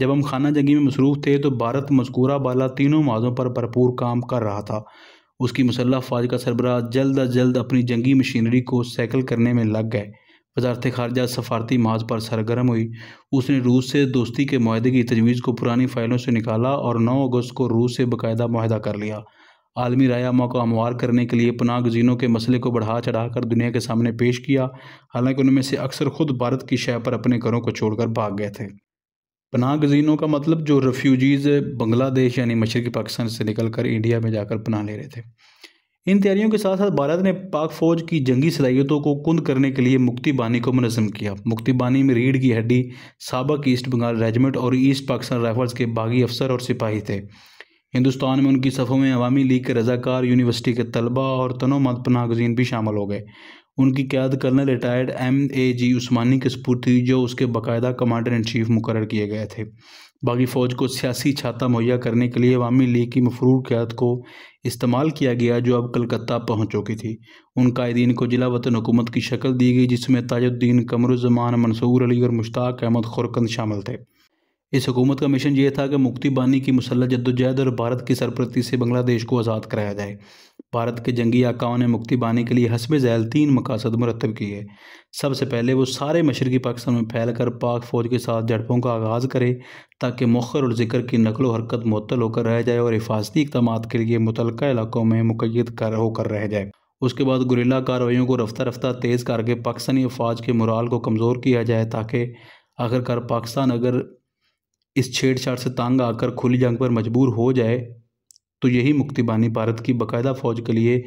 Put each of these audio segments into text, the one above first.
جب ہم خانہ جنگی میں مصروف تھے تو بھارت مذکورہ بالا تینوں ماضوں پر بھرپور کام کر رہا تھا اس کی مسلح فوج کا سربراہ جلد از جلد اپنی جنگی مشینری کو سیکل کرنے میں لگ گئے وزارت خارجہ سفارتی محاذ پر سرگرم ہوئی اس نے روس سے دوستی کے معاہدے کی تجویز کو پرانی فائلوں سے نکالا اور نو اگست کو روس سے باقاعدہ معاہدہ کر لیا عالمی رائے عامہ کو ہموار کرنے کے لیے پناہ گزینوں کے مسئلے کو بڑھا چڑھا کر دنیا کے سامنے پیش کیا حالانکہ ان میں سے اکثر خود بھارت کی شے پر اپنے گھروں کو چھوڑ کر بھاگ گئے تھے پناہ گزینوں کا مطلب جو ریفیوجیز بنگلہ دیش یعنی مشرقی پاکستان سے نکل کر انڈیا میں جا کر پناہ لے رہے تھے ان تیاریوں کے ساتھ ساتھ بھارت نے پاک فوج کی جنگی صلاحیتوں کو کند کرنے کے لیے مکتی بانی کو منظم کیا مکتی بانی میں ریڑھ کی ہڈی سابق ایسٹ بنگال ریجمنٹ اور ایسٹ پاکستان رائفلز کے باغی افسر اور سپاہی تھے ہندوستان میں ان کی صفحوں میں عوامی لیگ کے رضاکار یونیورسٹی کے طلبہ اور تنوع پناہ گزین بھی شامل ہو گئے ان کی قیاد colonel retired M A G Osmani سپور تھی جو اس کے باقاعدہ کمانڈر ان چیف مقرر کیے گئے تھے باقی فوج کو سیاسی چھاتا مہیا کرنے کے لیے عوامی لیگ کی مفرور قیاد کو استعمال کیا گیا جو اب کلکتہ پہنچ چکی تھی ان قائدین کو جلا وطن حکومت کی شکل دی گئی جس میں تاج الدین قمر الزمان منصور علی اور مشتاق احمد خورکند شامل تھے اس حکومت کا مشن یہ تھا کہ مکتی بانی کی مسلح جدوجہد اور بھارت کی سرپرتی سے بنگلہ دیش کو آزاد کرایا جائے بھارت کے جنگی عقاع نے مکتی بانی کے لیے حسب ذیل تین مقاصد مرتب کی ہے سب سے پہلے وہ سارے مشرقی پاکستان میں پھیل کر پاک فوج کے ساتھ جھڑپوں کا آغاز کرے تاکہ مخر اور ذکر کی نقل و حرکت معطل ہو کر رہ جائے اور حفاظتی اقدامات کے لیے متعلقہ علاقوں میں مقید کر ہو کر رہ جائے اس کے بعد گریلا کارروائیوں کو رفتہ رفتہ تیز کر کے پاکستانی افواج کے مرال کو کمزور کیا جائے تاکہ کار پاکستان اگر اس چھیڑ چھاڑ سے تانگ آ کر کھلی جنگ پر مجبور ہو جائے تو یہی مکتی بانی بھارت کی باقاعدہ فوج کے لیے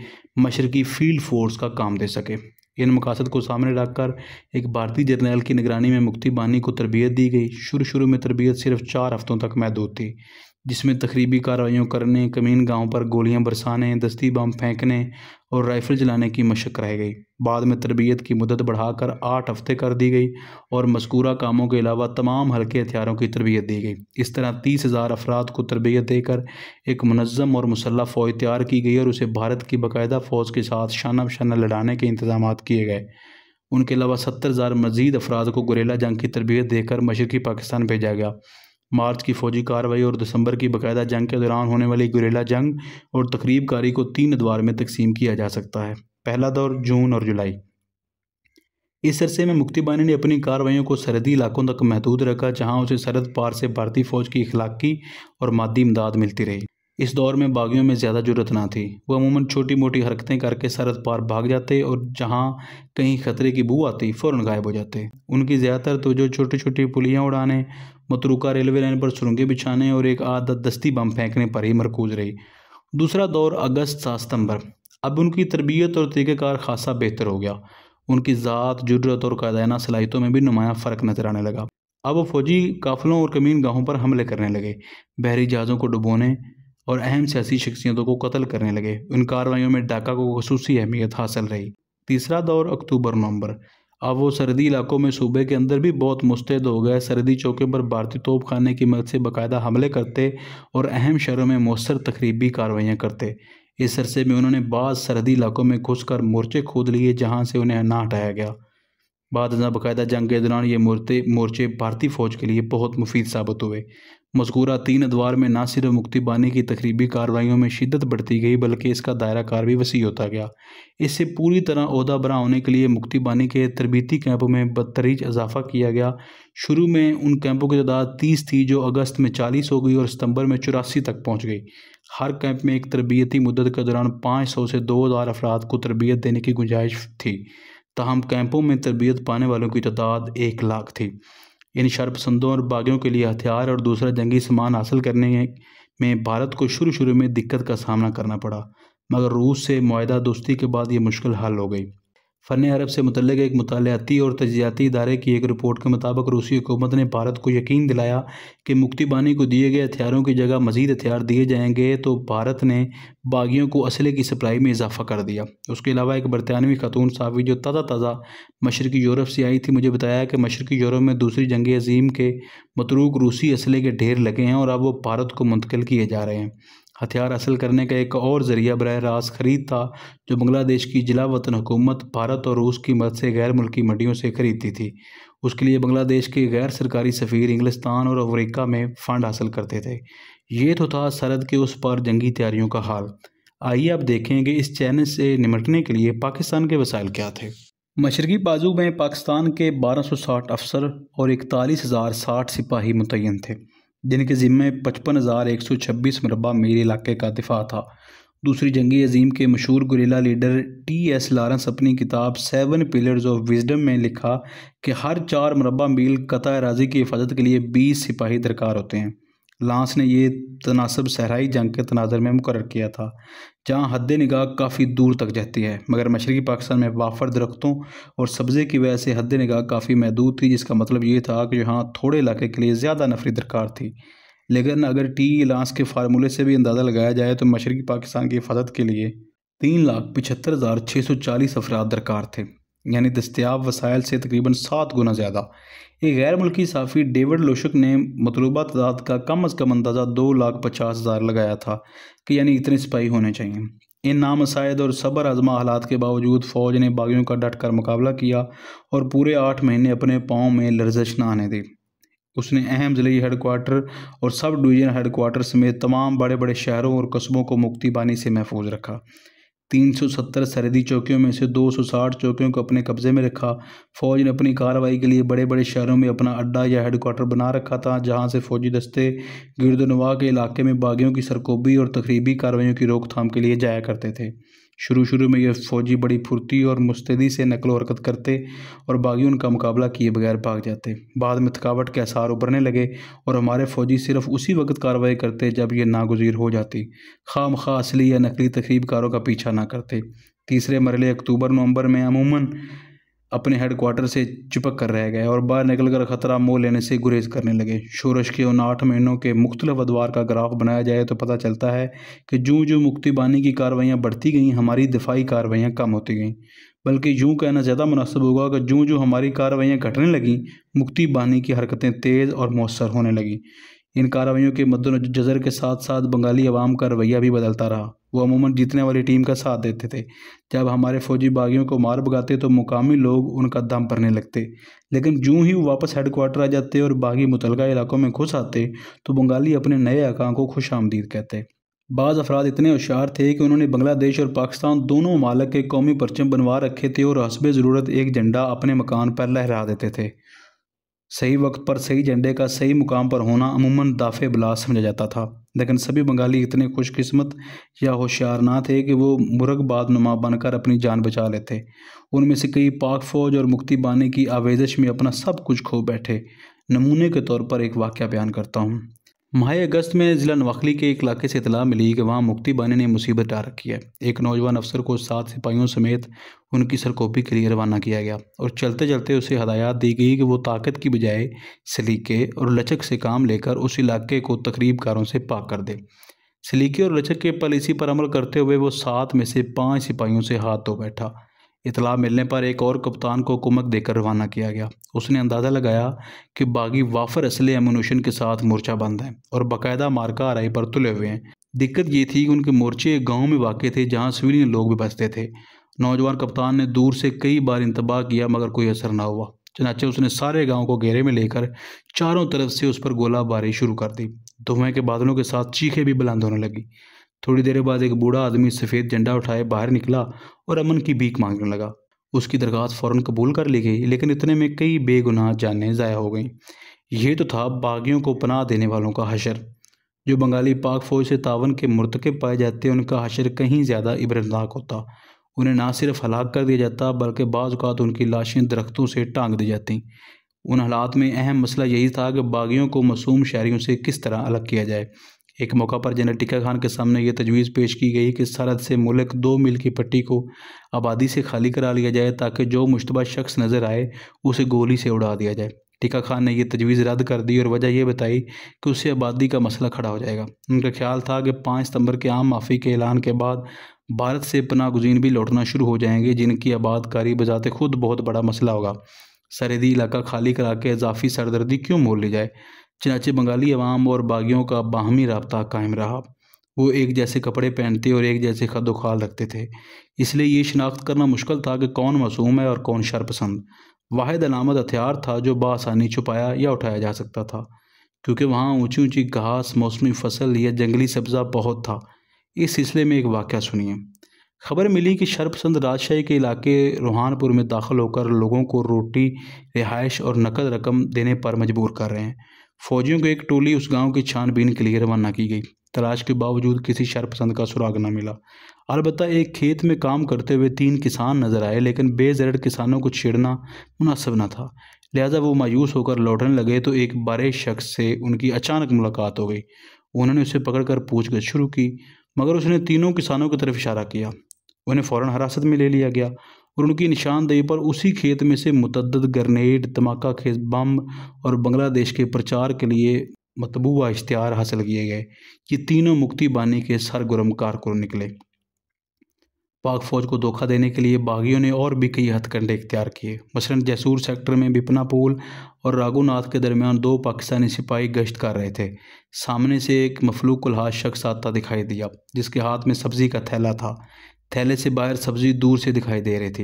مشرقی فیلڈ فورس کا کام دے سکے ان مقاصد کو سامنے رکھ کر ایک بھارتی جرنیل کی نگرانی میں مکتی بانی کو تربیت دی گئی شروع شروع میں تربیت صرف چار ہفتوں تک محدود تھی جس میں تخریبی کارروائیوں کرنے کمین گاہوں پر گولیاں برسانے دستی بم پھینکنے اور رائفل جلانے کی مشق رہ گئی بعد میں تربیت کی مدت بڑھا کر آٹھ ہفتے کر دی گئی اور مذکورہ کاموں کے علاوہ تمام ہلکے ہتھیاروں کی تربیت دی گئی اس طرح تیس ہزار افراد کو تربیت دے کر ایک منظم اور مسلح فوج تیار کی گئی اور اسے بھارت کی باقاعدہ فوج کے ساتھ شانہ بشانہ لڑانے کے انتظامات کیے گئے ان کے علاوہ ستر ہزار مزید افراد کو گریلا جنگ کی تربیت دے کر مشرقی پاکستان بھیجا گیا مارچ کی فوجی کارروائی اور دسمبر کی باقاعدہ جنگ کے دوران ہونے والی گریلا جنگ اور تقریب کاری کو تین ادوار میں تقسیم کیا جا سکتا ہے پہلا دور جون اور جولائی اس عرصے میں مکتی بانی نے اپنی کاروائیوں کو سرحدی علاقوں تک محدود رکھا جہاں اسے سرحد پار سے بھارتی فوج کی اخلاقی اور مادی امداد ملتی رہی اس دور میں باغیوں میں زیادہ جرت نہ تھی وہ عموماً چھوٹی موٹی حرکتیں کر کے سرحد پار بھاگ جاتے اور جہاں کہیں خطرے کی بو آتی فوراً غائب ہو جاتے ان کی زیادہ تر توجہ چھوٹی چھوٹی پلیاں اڑانے متروکہ ریلوے لائن پر سرنگیں بچھانے اور ایک عادت دستی بم پھینکنے پر ہی مرکوز رہی دوسرا دور اگست سا ستمبر اب ان کی تربیت اور طریقہ کار خاصا بہتر ہو گیا ان کی ذات جرت اور قائدینہ صلاحیتوں میں بھی نمایاں فرق نظر آنے لگا اب وہ فوجی قافلوں اور کمین گاہوں پر حملے کرنے لگے بحری جہازوں کو ڈبونے اور اہم سیاسی شخصیتوں کو قتل کرنے لگے ان کاروائیوں میں ڈاکہ کو خصوصی اہمیت حاصل رہی تیسرا دور اکتوبر نومبر اب وہ سردی علاقوں میں صوبے کے اندر بھی بہت مستعد ہو گئے سردی چوکے پر بھارتی توپ خانے کی مدد سے باقاعدہ حملے کرتے اور اہم شہروں میں مؤثر تقریبی کاروائیاں کرتے اس عرصے میں انہوں نے بعض سردی علاقوں میں گھس کر مورچے کھود لیے جہاں سے انہیں نہ ہٹایا گیا بعد باقاعدہ جنگ کے دوران یہ مورتے مورچے بھارتی فوج کے لیے بہت مفید ثابت ہوئے مذکورہ تین ادوار میں نہ صرف مکتی بانی کی تقریبی کارروائیوں میں شدت بڑھتی گئی بلکہ اس کا دائرہ کار بھی وسیع ہوتا گیا اس سے پوری طرح عہدہ برا ہونے کے لیے مکتی بانی کے تربیتی کیمپوں میں بدتریج اضافہ کیا گیا شروع میں ان کیمپوں کی تعداد تیس تھی جو اگست میں چالیس ہو گئی اور ستمبر میں چوراسی تک پہنچ گئی ہر کیمپ میں ایک تربیتی مدت کے دوران پانچ سو سے دو ہزار افراد کو تربیت دینے کی گنجائش تھی تاہم کیمپوں میں تربیت پانے والوں کی تعداد ایک لاکھ تھی ان یعنی شرپسندوں اور باغیوں کے لیے ہتھیار اور دوسرا جنگی سامان حاصل کرنے میں بھارت کو شروع شروع میں دقت کا سامنا کرنا پڑا مگر روس سے معاہدہ دوستی کے بعد یہ مشکل حل ہو گئی فن عرب سے متعلق ایک مطالعاتی اور تجزیاتی ادارے کی ایک رپورٹ کے مطابق روسی حکومت نے بھارت کو یقین دلایا کہ مکتی بانی کو دیے گئے ہتھیاروں کی جگہ مزید ہتھیار دیے جائیں گے تو بھارت نے باغیوں کو اسلحے کی سپلائی میں اضافہ کر دیا اس کے علاوہ ایک برطانوی خاتون صافی جو تازہ تازہ مشرقی یورپ سے آئی تھی مجھے بتایا کہ مشرقی یورپ میں دوسری جنگ عظیم کے متروک روسی اسلحے کے ڈھیر لگے ہیں اور اب وہ بھارت کو منتقل کیے جا رہے ہیں ہتھیار اصل کرنے کا ایک اور ذریعہ براہ راست تھا جو بنگلہ دیش کی جلا وطن حکومت بھارت اور روس کی مدد سے غیر ملکی منڈیوں سے خریدتی تھی اس کے لیے بنگلہ دیش کے غیر سرکاری سفیر انگلستان اور افریقہ میں فنڈ حاصل کرتے تھے یہ تو تھا سرحد کے اس پر جنگی تیاریوں کا حال آئیے آپ دیکھیں کہ اس چینل سے نمٹنے کے لیے پاکستان کے وسائل کیا تھے مشرقی بازو میں پاکستان کے بارہ سو ساٹھ افسر اور اکتالیس ہزار ساٹھ سپاہی متعین تھے جن کے ذمہ پچپن ہزار ایک سو چھبیس مربع میل علاقے کا دفاع تھا دوسری جنگی عظیم کے مشہور guerrilla leader T S Lawrence اپنی کتاب سیون پلرز آف وزڈم میں لکھا کہ ہر چار مربع میل قطع راضی کی حفاظت کے لیے بیس سپاہی درکار ہوتے ہیں لانس نے یہ تناسب صحرائی جنگ کے تناظر میں مقرر کیا تھا جہاں حد نگاہ کافی دور تک جہتی ہے مگر مشرقی پاکستان میں وافر درختوں اور سبزے کی وجہ سے حد نگاہ کافی محدود تھی جس کا مطلب یہ تھا کہ یہاں تھوڑے علاقے کے لیے زیادہ نفری درکار تھی لیکن اگر ٹی لانس کے فارمولے سے بھی اندازہ لگایا جائے تو مشرقی پاکستان کی حفاظت کے لیے تین لاکھ پچہتر ہزار چھ سو چالیس افراد درکار تھے یعنی دستیاب وسائل سے تقریباً سات گنا زیادہ ایک غیر ملکی صحافی ڈیوڈ لوشک نے مطلوبہ تعداد کا کم از کم اندازہ دو لاکھ پچاس ہزار لگایا تھا کہ یعنی اتنے سپاہی ہونے چاہیے ان نامسائد اور صبر آزما حالات کے باوجود فوج نے باغیوں کا ڈٹ کر مقابلہ کیا اور پورے آٹھ مہینے اپنے پاؤں میں لرزش نہ آنے دی اس نے اہم ضلعی ہیڈ کوارٹر اور سب ڈویژن ہیڈ کوارٹر سمیت تمام بڑے بڑے شہروں اور قصبوں کو مکتی بانی سے محفوظ رکھا تین سو ستر سرحدی چوکیوں میں سے دو سو ساٹھ چوکیوں کو اپنے قبضے میں رکھا فوج نے اپنی کارروائی کے لیے بڑے بڑے شہروں میں اپنا اڈا یا ہیڈ کوارٹر بنا رکھا تھا جہاں سے فوجی دستے گرد و نواح کے علاقے میں باغیوں کی سرکوبی اور تقریبی کارروائیوں کی روک تھام کے لیے جایا کرتے تھے شروع شروع میں یہ فوجی بڑی پھرتی اور مستدی سے نقل و حرکت کرتے اور باغی ان کا مقابلہ کیے بغیر بھاگ جاتے بعد میں تھکاوٹ کے اثار ابھرنے لگے اور ہمارے فوجی صرف اسی وقت کارروائی کرتے جب یہ ناگزیر ہو جاتی خام خواہ اصلی یا نقلی تقریب کاروں کا پیچھا نہ کرتے تیسرے مرحلے اکتوبر نومبر میں عموماً اپنے ہیڈ کوارٹر سے چپک کر رہ گئے اور باہر نکل کر خطرہ مو لینے سے گریز کرنے لگے شورش کے ان آٹھ مہینوں کے مختلف ادوار کا گراف بنایا جائے تو پتہ چلتا ہے کہ جوں جوں مکتی بانی کی کاروائیاں بڑھتی گئیں ہماری دفاعی کاروائیاں کم ہوتی گئیں بلکہ یوں کہنا زیادہ مناسب ہوگا کہ جوں جوں ہماری کاروائیاں گھٹنے لگیں مکتی بانی کی حرکتیں تیز اور مؤثر ہونے لگیں ان کاروائیوں کے مدن جزر کے ساتھ ساتھ بنگالی عوام کا رویہ بھی بدلتا رہا وہ عموماً جیتنے والی ٹیم کا ساتھ دیتے تھے جب ہمارے فوجی باغیوں کو مار بگاتے تو مقامی لوگ ان کا دم پرنے لگتے لیکن جوں ہی وہ واپس ہیڈ کوارٹر آ جاتے اور باغی متعلقہ علاقوں میں خوش آتے تو بنگالی اپنے نئے اقام کو خوش آمدید کہتے بعض افراد اتنے ہوشیار تھے کہ انہوں نے بنگلہ دیش اور پاکستان دونوں ممالک کے قومی پرچم بنوا رکھے تھے اور حسب ضرورت ایک جھنڈا اپنے مکان پر لہرا دیتے تھے صحیح وقت پر صحیح جھنڈے کا صحیح مقام پر ہونا عموماً دافع بلا سمجھا جاتا تھا لیکن سبھی بنگالی اتنے خوش قسمت یا ہوشیار نہ تھے کہ وہ مرغ باد نما بن کر اپنی جان بچا لیتے ان میں سے کئی پاک فوج اور مکتی بانی کی آویزش میں اپنا سب کچھ کھو بیٹھے نمونے کے طور پر ایک واقعہ بیان کرتا ہوں ماہ اگست میں ضلع نوخلی کے ایک علاقے سے اطلاع ملی کہ وہاں مکتی بانے نے مصیبت رکھی ہے ایک نوجوان افسر کو سات سپاہیوں سمیت ان کی سرکوپی کے لیے روانہ کیا گیا اور چلتے چلتے اسے ہدایات دی گئی کہ وہ طاقت کی بجائے سلیقے اور لچک سے کام لے کر اس علاقے کو تقریب کاروں سے پاک کر دے سلیقے اور لچک کے پالیسی پر عمل کرتے ہوئے وہ سات میں سے پانچ سپاہیوں سے ہاتھ دھو بیٹھا اطلاع ملنے پر ایک اور کپتان کو حکومت دے کر روانہ کیا گیا اس نے اندازہ لگایا کہ باغی وافر اصل ایمونیشن کے ساتھ مورچہ بند ہیں اور باقاعدہ مارکا آرائی پر تلے ہوئے ہیں دقت یہ تھی کہ ان کے مورچے گاؤں میں واقع تھے جہاں سویلین لوگ بھی بستے تھے نوجوان کپتان نے دور سے کئی بار انتباہ کیا مگر کوئی اثر نہ ہوا چنانچہ اس نے سارے گاؤں کو گھیرے میں لے کر چاروں طرف سے اس پر گولہ باری شروع کر دی دھویں کے بادلوں کے ساتھ چیخیں بھی بلند ہونے لگی تھوڑی دیر بعد ایک بوڑھا آدمی سفید جھنڈا اٹھائے باہر نکلا اور امن کی بھیک مانگنے لگا اس کی درخواست فوراً قبول کر لی گئی لیکن اتنے میں کئی بے گناہ جانیں ضائع ہو گئیں یہ تو تھا باغیوں کو پناہ دینے والوں کا حشر جو بنگالی پاک فوج سے تعاون کے مرتکب پائے جاتے ہیں ان کا حشر کہیں زیادہ عبرتناک ہوتا انہیں نہ صرف ہلاک کر دیا جاتا بلکہ بعض اوقات ان کی لاشیں درختوں سے ٹانگ دی جاتیں ان حالات میں اہم مسئلہ یہی تھا کہ باغیوں کو مسوم شہریوں سے کس طرح الگ کیا جائے ایک موقع پر جنرل ٹکا خان کے سامنے یہ تجویز پیش کی گئی کہ سرحد سے ملک دو میل کی پٹی کو آبادی سے خالی کرا لیا جائے تاکہ جو مشتبہ شخص نظر آئے اسے گولی سے اڑا دیا جائے ٹکا خان نے یہ تجویز رد کر دی اور وجہ یہ بتائی کہ اس سے آبادی کا مسئلہ کھڑا ہو جائے گا ان کا خیال تھا کہ پانچ ستمبر کے عام معافی کے اعلان کے بعد بھارت سے پناہ گزین بھی لوٹنا شروع ہو جائیں گے جن کی آباد کاری بذات خود بہت بڑا مسئلہ ہوگا سرحدی علاقہ خالی کرا کے اضافی سردردی کیوں مول لی جائے چنانچہ بنگالی عوام اور باغیوں کا باہمی رابطہ قائم رہا وہ ایک جیسے کپڑے پہنتے اور ایک جیسے خد و خال رکھتے تھے اس لیے یہ شناخت کرنا مشکل تھا کہ کون معصوم ہے اور کون شرپسند واحد علامت ہتھیار تھا جو بآسانی چھپایا یا اٹھایا جا سکتا تھا کیونکہ وہاں اونچی اونچی گھاس موسمی فصل یا جنگلی سبزہ بہت تھا اس سلسلے میں ایک واقعہ سنیے خبر ملی کہ شرپسند پسند شاہی کے علاقے روحان پور میں داخل ہو کر لوگوں کو روٹی رہائش اور نقد رقم دینے پر مجبور کر رہے ہیں فوجیوں کو ایک ٹولی اس گاؤں کی چھان بین کے لیے روانہ کی گئی تلاش کے باوجود کسی شرپسند کا سراغ نہ ملا البتہ ایک کھیت میں کام کرتے ہوئے تین کسان نظر آئے لیکن بے زرڑ کسانوں کو چھیڑنا مناسب نہ تھا لہذا وہ مایوس ہو کر لوٹنے لگے تو ایک بڑے شخص سے ان کی اچانک ملاقات ہو گئی انہوں نے اسے پکڑ کر پوچھ گچھ شروع کی مگر اس نے تینوں کسانوں کی طرف اشارہ کیا انہیں فوراً حراست میں لے لیا گیا اور ان کی نشاندہی پر اسی کھیت میں سے متعدد گرنیڈ دھماکہ خیز بم اور بنگلہ دیش کے پرچار کے لیے مطبوع اشتہار حاصل کیے گئے یہ تینوں مکتی بانی کے سرگرم کارکن نکلے پاک فوج کو دھوکہ دینے کے لیے باغیوں نے اور بھی کئی ہتھ کنڈے اختیار کیے مثلاً جیسور سیکٹر میں بپنا پول اور راگوناتھ کے درمیان دو پاکستانی سپاہی گشت کر رہے تھے سامنے سے ایک مفلوک الحاظ شخص آتا دکھائی دیا جس کے ہاتھ میں سبزی کا تھیلا تھا تھیلے سے باہر سبزی دور سے دکھائی دے رہی تھی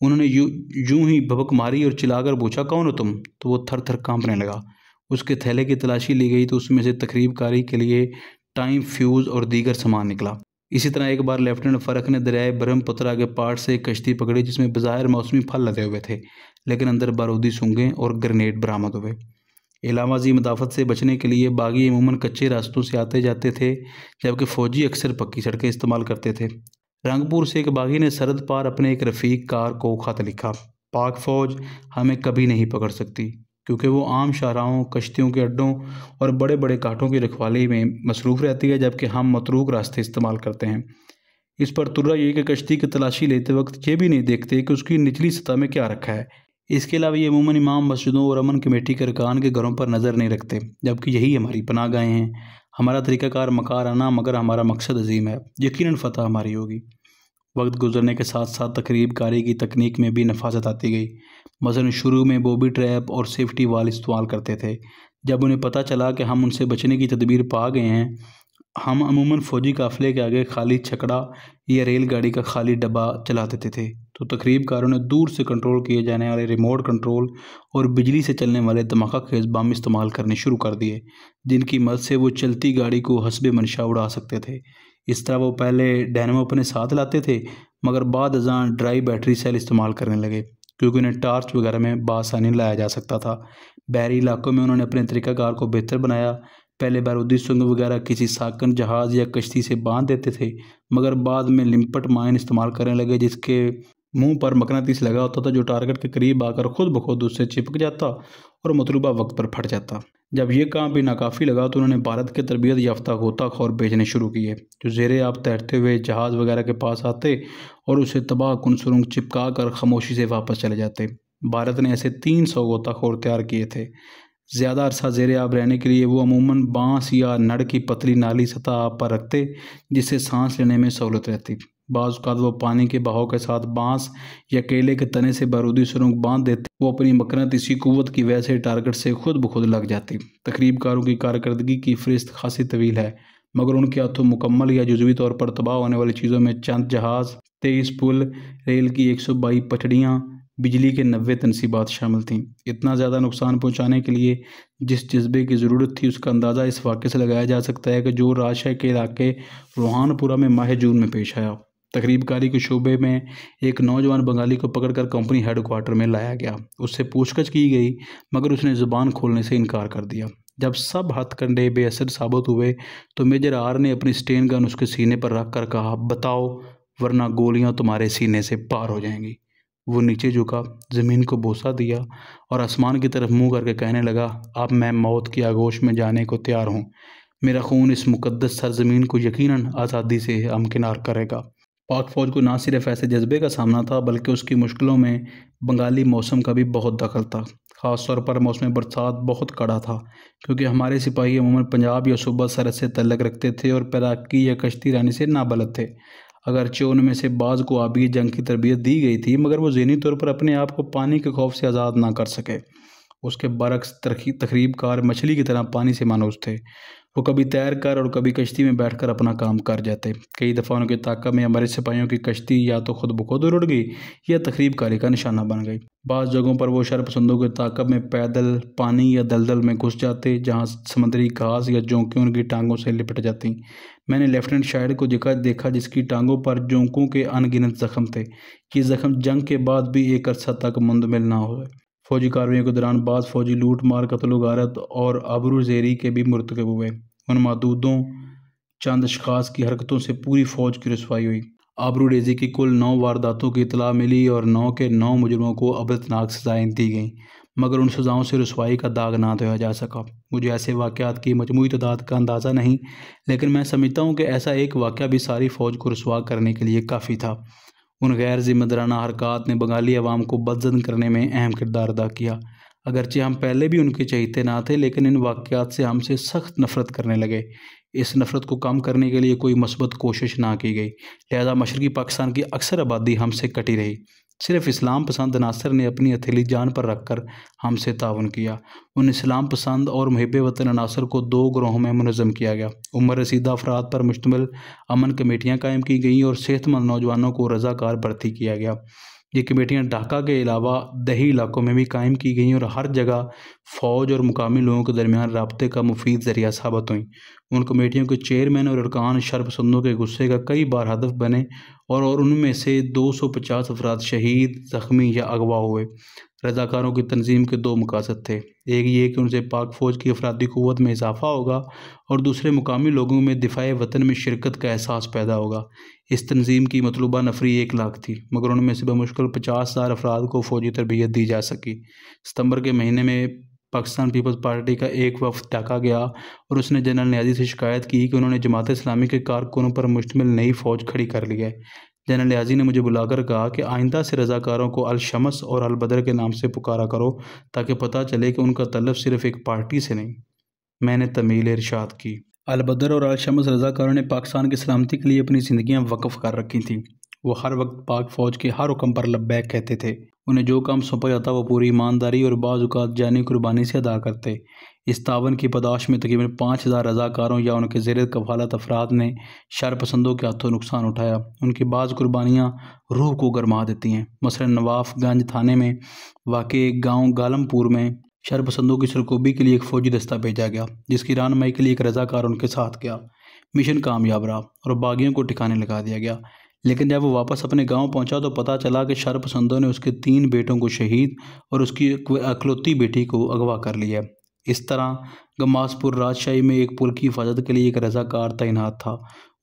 انہوں نے یوں یوں ہی بھبک ماری اور چلا کر پوچھا کون ہو تم تو وہ تھر تھر کانپنے لگا اس کے تھیلے کی تلاشی لی گئی تو اس میں سے تقریب کاری کے لیے ٹائم فیوز اور دیگر سامان نکلا اسی طرح ایک بار لیفٹیننٹ فرق نے دریائے برہم پترا کے پارٹ سے کشتی پکڑی جس میں بظاہر موسمی پھل لگے ہوئے تھے لیکن اندر بارودی سونگیں اور گرنیڈ برآمد ہوئے علاوہ زی مدافت سے بچنے کے لیے باغی عموماً کچے راستوں سے آتے جاتے تھے جبکہ فوجی اکثر پکی سڑکیں استعمال کرتے تھے رنگ پور سے ایک باغی نے سرد پار اپنے ایک رفیق کار کو خط لکھا پاک فوج ہمیں کبھی نہیں پکڑ سکتی کیونکہ وہ عام شاہراہوں کشتیوں کے اڈوں اور بڑے بڑے کاٹوں کی رکھوالی میں مصروف رہتی ہے جبکہ ہم متروک راستے استعمال کرتے ہیں اس پر ترا یہ کہ کشتی کی تلاشی لیتے وقت یہ بھی نہیں دیکھتے کہ اس کی نچلی سطح میں کیا رکھا ہے اس کے علاوہ یہ عموماً امام مسجدوں اور امن کمیٹی کے ارکان کے گھروں پر نظر نہیں رکھتے جبکہ یہی ہماری پناہ گاہیں ہیں ہمارا طریقہ کار مکار آنا مگر ہمارا مقصد عظیم ہے یقیناً فتح ہماری ہوگی وقت گزرنے کے ساتھ ساتھ تقریب کاری کی تکنیک میں بھی نفاست آتی گئی مثلا شروع میں بوبی ٹریپ اور سیفٹی وال استعمال کرتے تھے جب انہیں پتہ چلا کہ ہم ان سے بچنے کی تدبیر پا گئے ہیں ہم عموماً فوجی قافلے کے آگے خالی چھکڑا یا ریل گاڑی کا خالی ڈبہ چلا دیتے تھے تو تقریب کاروں نے دور سے کنٹرول کیے جانے والے ریموٹ کنٹرول اور بجلی سے چلنے والے دھماکہ خیز بم استعمال کرنے شروع کر دیے جن کی مدد سے وہ چلتی گاڑی کو حسب منشا اڑا سکتے تھے اس طرح وہ پہلے ڈینمو اپنے ساتھ لاتے تھے مگر بعد ازاں ڈرائی بیٹری سیل استعمال کرنے لگے کیونکہ انہیں ٹارچ وغیرہ میں بآسانی لایا جا سکتا تھا بحری علاقوں میں انہوں نے اپنے طریقہ کار کو بہتر بنایا پہلے بیرودی سنگ وغیرہ کسی ساکن جہاز یا کشتی سے باندھ دیتے تھے مگر بعد میں لمپٹ مائن استعمال کرنے لگے جس کے منہ پر مقناطیس لگا ہوتا تھا جو ٹارگٹ کے قریب آ کر خود بخود اس سے چپک جاتا اور مطلوبہ وقت پر پھٹ جاتا جب یہ کام بھی ناکافی لگا تو انہوں نے بھارت کے تربیت یافتہ غوطہ خور بیچنے شروع کیے جو زیر آب تیرتے ہوئے جہاز وغیرہ کے پاس آتے اور اسے تباہ کن سرنگ چپکا کر خاموشی سے واپس چلے جاتے بھارت نے ایسے تین سو غوطہ خور تیار کیے تھے زیادہ عرصہ زیر آب رہنے کے لیے وہ عموماً بانس یا نڑ کی پتلی نالی سطح آپ پر رکھتے جس سے سانس لینے میں سہولت رہتی بعض اوقات وہ پانی کے بہاؤ کے ساتھ بانس یا کیلے کے تنے سے بارودی سرنگ باندھ دیتے وہ اپنی مکنت اسی قوت کی وجہ سے ٹارگٹ سے خود بخود لگ جاتی تقریب کاروں کی کارکردگی کی فرست خاصی طویل ہے مگر ان کے ہاتھوں مکمل یا جزوی طور پر تباہ ہونے والی چیزوں میں چند جہاز تیئیس پل ریل کی ایک سو بائی پٹڑیاں بجلی کے نوے تنصیبات شامل تھیں اتنا زیادہ نقصان پہنچانے کے لیے جس جذبے کی ضرورت تھی اس کا اندازہ اس واقعے سے لگایا جا سکتا ہے کہ جو راشہ کے علاقے روحان پورہ میں ماہ جون میں پیش آیا تقریب کاری کے شعبے میں ایک نوجوان بنگالی کو پکڑ کر کمپنی ہیڈ کوارٹر میں لایا گیا اس سے پوچھ گچھ کی گئی مگر اس نے زبان کھولنے سے انکار کر دیا جب سب ہتھ کنڈے بے اثر ثابت ہوئے تو میجر آر نے اپنی سٹین گن اس کے سینے پر رکھ کر کہا بتاؤ ورنہ گولیاں تمہارے سینے سے پار ہو جائیں گی وہ نیچے جھکا زمین کو بوسہ دیا اور آسمان کی طرف منہ کر کے کہنے لگا اب میں موت کی آگوش میں جانے کو تیار ہوں میرا خون اس مقدس سرزمین کو یقیناً آزادی سے امکنار کرے گا پاک فوج کو نہ صرف ایسے جذبے کا سامنا تھا بلکہ اس کی مشکلوں میں بنگالی موسم کا بھی بہت دخل تھا خاص طور پر موسم برسات بہت کڑا تھا کیونکہ ہمارے سپاہی عموماً پنجاب یا صوبہ سرحد سے تعلق رکھتے تھے اور پیراکی یا کشتی رانی سے نابلد تھے اگرچہ ان میں سے بعض کو آبی جنگ کی تربیت دی گئی تھی مگر وہ ذہنی طور پر اپنے آپ کو پانی کے خوف سے آزاد نہ کر سکے اس کے برعکس تقریب کار مچھلی کی طرح پانی سے مانوس تھے وہ کبھی تیر کر اور کبھی کشتی میں بیٹھ کر اپنا کام کر جاتے کئی دفعہ ان کے طاقہ میں ہمارے سپاہیوں کی کشتی یا تو خود بخود اڑ گئی یا تقریب کاری کا نشانہ بن گئی بعض جگہوں پر وہ شرپسندوں کے طاقت میں پیدل پانی یا دلدل میں گھس جاتے جہاں سمندری گھاس یا ان کی ٹانگوں سے لپٹ جاتی میں نے لیفٹیننٹ شاعر کو دیکھا دیکھا جس کی ٹانگوں پر جونکوں کے ان گنت زخم تھے یہ زخم جنگ کے بعد بھی ایک عرصہ تک مندمل نہ ہوئے فوجی کارویوں کے دوران بعض فوجی لوٹ مار قتل و غارت اور آبرو زیری کے بھی مرتکب ہوئے ان مادودوں چاند اشخاص کی حرکتوں سے پوری فوج کی رسوائی ہوئی آبرو ریزی کی کل نو وارداتوں کی اطلاع ملی اور نو کے نو مجرموں کو عبرتناک سزائیں دی گئیں مگر ان سزاؤں سے رسوائی کا داغ نہ دھویا جا سکا مجھے ایسے واقعات کی مجموعی تعداد کا اندازہ نہیں لیکن میں سمجھتا ہوں کہ ایسا ایک واقعہ بھی ساری فوج کو رسوا کرنے کے لیے کافی تھا ان غیر ذمہ دارانہ حرکات نے بنگالی عوام کو بدزن کرنے میں اہم کردار ادا کیا اگرچہ ہم پہلے بھی ان کے چہیتے نہ تھے لیکن ان واقعات سے ہم سے سخت نفرت کرنے لگے اس نفرت کو کم کرنے کے لیے کوئی مثبت کوشش نہ کی گئی لہذا مشرقی پاکستان کی اکثر آبادی ہم سے کٹی رہی صرف اسلام پسند عناصر نے اپنی اتھیلی جان پر رکھ کر ہم سے تعاون کیا ان اسلام پسند اور محب وطن عناصر کو دو گروہوں میں منظم کیا گیا عمر رسیدہ افراد پر مشتمل امن کمیٹیاں قائم کی گئیں اور صحت مند نوجوانوں کو رضا کار بھرتی کیا گیا یہ کمیٹیاں ڈھاکہ کے علاوہ دیہی علاقوں میں بھی قائم کی گئیں اور ہر جگہ فوج اور مقامی لوگوں کے درمیان رابطے کا مفید ذریعہ ثابت ہوئیں ان کمیٹیوں کے چیئرمین اور ارکان شرپسندوں کے غصے کا کئی بار ہدف بنے اور اور ان میں سے دو سو پچاس افراد شہید زخمی یا اغوا ہوئے رضاکاروں کی تنظیم کے دو مقاصد تھے ایک یہ کہ ان سے پاک فوج کی افرادی قوت میں اضافہ ہوگا اور دوسرے مقامی لوگوں میں دفاع وطن میں شرکت کا احساس پیدا ہوگا اس تنظیم کی مطلوبہ نفری ایک لاکھ تھی مگر ان میں سے بمشکل پچاس ہزار افراد کو فوجی تربیت دی جا سکی ستمبر کے مہینے میں پاکستان پیپلز پارٹی کا ایک وفد ڈاکہ گیا اور اس نے جنرل نیازی سے شکایت کی کہ انہوں نے جماعت اسلامی کے کارکنوں پر مشتمل نئی فوج کھڑی کر لی ہے جنرل نیازی نے مجھے بلا کر کہا کہ آئندہ سے رضاکاروں کو الشمس اور البدر کے نام سے پکارا کرو تاکہ پتہ چلے کہ ان کا طلب صرف ایک پارٹی سے نہیں میں نے تمیل ارشاد کی البدر اور الشمس رضاکاروں نے پاکستان کی سلامتی کے لیے اپنی زندگیاں وقف کر رکھی تھیں وہ ہر وقت پاک فوج کے ہر حکم پر لبیک کہتے تھے انہیں جو کام سونپا جاتا وہ پوری ایمانداری اور بعض اوقات جانی قربانی سے ادا کرتے اس تعاون کی پداش میں تقریباً پانچ ہزار رضا کاروں یا ان کے زیر کفالت افراد نے شر پسندوں کے ہاتھوں نقصان اٹھایا ان کی بعض قربانیاں روح کو گرما دیتی ہیں مثلا نواف گنج تھانے میں واقع گاؤں گالم پور میں شر پسندوں کی سرکوبی کے لیے ایک فوجی دستہ بھیجا گیا جس کی رانمائی کے لیے ایک رضا کار ان کے ساتھ گیا مشن کامیاب رہا اور باغیوں کو ٹھکانے لگا دیا گیا لیکن جب وہ واپس اپنے گاؤں پہنچا تو پتہ چلا کہ شر پسندوں نے اس کے تین بیٹوں کو شہید اور اس کی اکلوتی بیٹی کو اغوا کر لیا ہے اس طرح گماس راج شاہی میں ایک پل کی حفاظت کے لیے ایک رضا کار تعینات تھا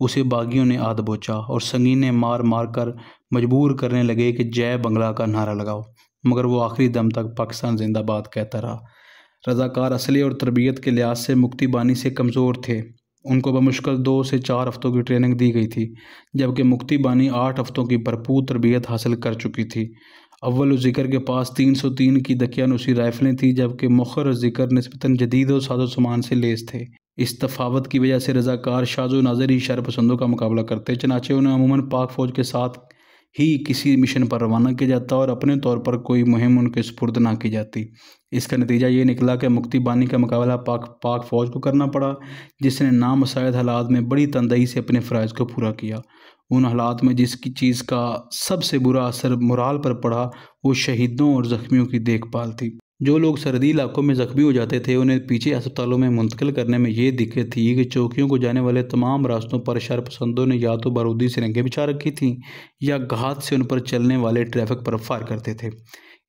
اسے باغیوں نے آدھ بوچا اور سنگین نے مار مار کر مجبور کرنے لگے کہ جے بنگلہ کا نعرہ لگاؤ مگر وہ آخری دم تک پاکستان زندہ باد کہتا رہا رضا کار اور تربیت کے لحاظ سے مکتی بانی سے کمزور تھے ان کو بمشکل دو سے چار ہفتوں کی ٹریننگ دی گئی تھی جبکہ مکتی بانی آٹھ ہفتوں کی بھرپور تربیت حاصل کر چکی تھی اول و ذکر کے پاس تین سو تین کی دکیا نوسی رائفلیں تھیں جبکہ مخر ذکر نسبتاً جدید و ساز و سامان سے لیس تھے اس تفاوت کی وجہ سے رضاکار شاز و ناظر ہی شہر پسندوں کا مقابلہ کرتے چنانچہ نے عموماً پاک فوج کے ساتھ ہی کسی مشن پر روانہ کیا جاتا اور اپنے طور پر کوئی مہم ان کے سپرد نہ کی جاتی اس کا نتیجہ یہ نکلا کہ مکتی بانی کا مقابلہ پاک پاک فوج کو کرنا پڑا جس نے نامسائد حالات میں بڑی تندہی سے اپنے فرائض کو پورا کیا ان حالات میں جس کی چیز کا سب سے برا اثر مرال پر پڑا وہ شہیدوں اور زخمیوں کی دیکھ بھال تھی جو لوگ سردی علاقوں میں زخمی ہو جاتے تھے انہیں پیچھے ہسپتالوں میں منتقل کرنے میں یہ دقت تھی کہ چوکیوں کو جانے والے تمام راستوں پر شرپسندوں نے یا تو بارودی سے رنگیں بچھا رکھی تھیں یا گھات سے ان پر چلنے والے ٹریفک پر فار کرتے تھے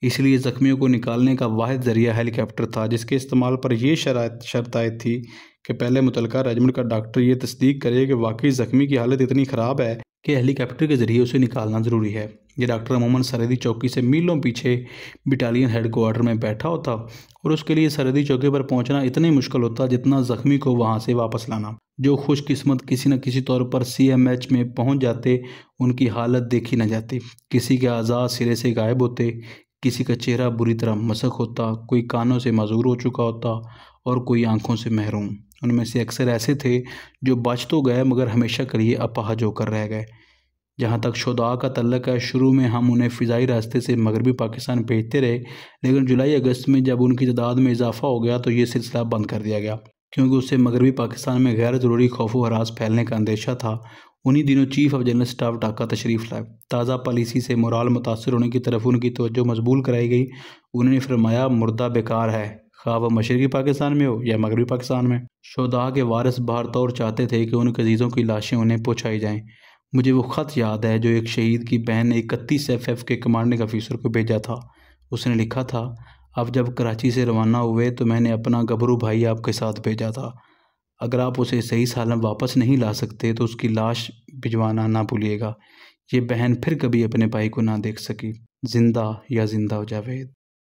اس لیے زخمیوں کو نکالنے کا واحد ذریعہ ہیلی کاپٹر تھا جس کے استعمال پر یہ شرائط شرط عائد تھی کہ پہلے متعلقہ رجمنٹ کا ڈاکٹر یہ تصدیق کرے کہ واقعی زخمی کی حالت اتنی خراب ہے کہ ہیلی کاپٹر کے ذریعے اسے نکالنا ضروری ہے یہ ڈاکٹر عموماً سرحدی چوکی سے میلوں پیچھے بٹالین ہیڈ کوارٹر میں بیٹھا ہوتا اور اس کے لیے سرحدی چوکی پر پہنچنا اتنے مشکل ہوتا جتنا زخمی کو وہاں سے واپس لانا جو خوش قسمت کسی نہ کسی طور پر سی ایم ایچ میں پہنچ جاتے ان کی حالت دیکھی نہ جاتی کسی کے اعزاز سرے سے غائب ہوتے کسی کا چہرہ بری طرح مسک ہوتا کوئی کانوں سے معذور ہو چکا ہوتا اور کوئی آنکھوں سے محروم ان میں سے اکثر ایسے تھے جو بچ تو گئے مگر ہمیشہ کے لیے اپاہ جو ہو کر رہ گئے جہاں تک شدعا کا تعلق ہے شروع میں ہم انہیں فضائی راستے سے مغربی پاکستان بھیجتے رہے لیکن جولائی اگست میں جب ان کی تعداد میں اضافہ ہو گیا تو یہ سلسلہ بند کر دیا گیا کیونکہ اسے مغربی پاکستان میں غیر ضروری خوف و حراس پھیلنے کا اندیشہ تھا انہی دنوں چیف آف جنرل سٹاف ڈاکہ تشریف لائے تازہ پالیسی سے مرال متاثر ہونے کی طرف ان کی توجہ مضبول کرائی گئی انہوں نے فرمایا مردہ بیکار ہے خواہ وہ مشرقی پاکستان میں ہو یا مغربی پاکستان میں شودا کے وارث بہر طور چاہتے تھے کہ ان عزیزوں کی لاشیں انہیں پہنچائی جائیں مجھے وہ خط یاد ہے جو ایک شہید کی بہن نے اکتیس ایف ایف کے کمانڈنگ آفیسر کو بھیجا تھا اس نے لکھا تھا آپ جب کراچی سے روانہ ہوئے تو میں نے اپنا گبرو بھائی آپ کے ساتھ بھیجا تھا اگر آپ اسے صحیح سالم واپس نہیں لا سکتے تو اس کی لاش بھجوانا نہ بھولیے گا یہ بہن پھر کبھی اپنے بھائی کو نہ دیکھ سکی زندہ یا زندہ جاوید